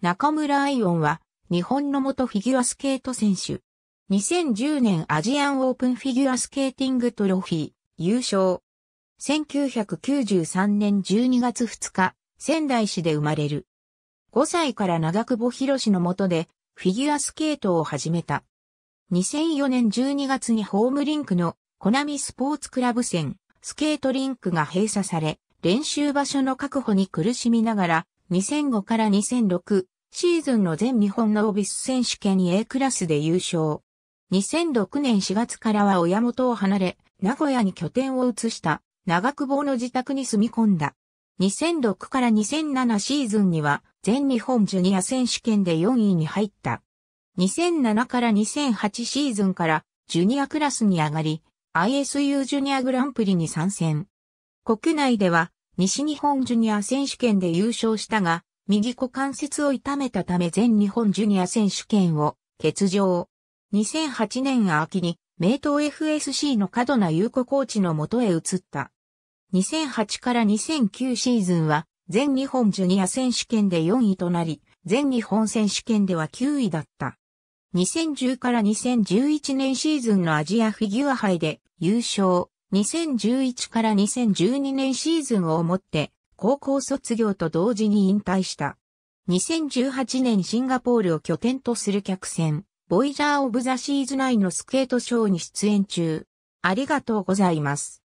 中村愛音は、日本の元フィギュアスケート選手。2010年アジアンオープンフィギュアスケーティングトロフィー、優勝。1993年12月2日、仙台市で生まれる。5歳から長久保博士の下で、フィギュアスケートを始めた。2004年12月にホームリンクの、コナミスポーツクラブ戦、スケートリンクが閉鎖され、練習場所の確保に苦しみながら、2005から2006シーズンの全日本のオビス選手権 A クラスで優勝。2006年4月からは親元を離れ、名古屋に拠点を移した長久保の自宅に住み込んだ。2006から2007シーズンには全日本ジュニア選手権で4位に入った。2007から2008シーズンからジュニアクラスに上がり、ISU ジュニアグランプリに参戦。国内では西日本ジュニア選手権で優勝したが、右股関節を痛めたため全日本ジュニア選手権を欠場。2008年秋に名東 FSC の過度な優子コーチのもとへ移った。2008から2009シーズンは全日本ジュニア選手権で4位となり、全日本選手権では9位だった。2010から2011年シーズンのアジアフィギュア杯で優勝。2011から2012年シーズンをもって高校卒業と同時に引退した。2018年シンガポールを拠点とする客船、ボイジャー・オブ・ザ・シーズ内のスケートショーに出演中。ありがとうございます。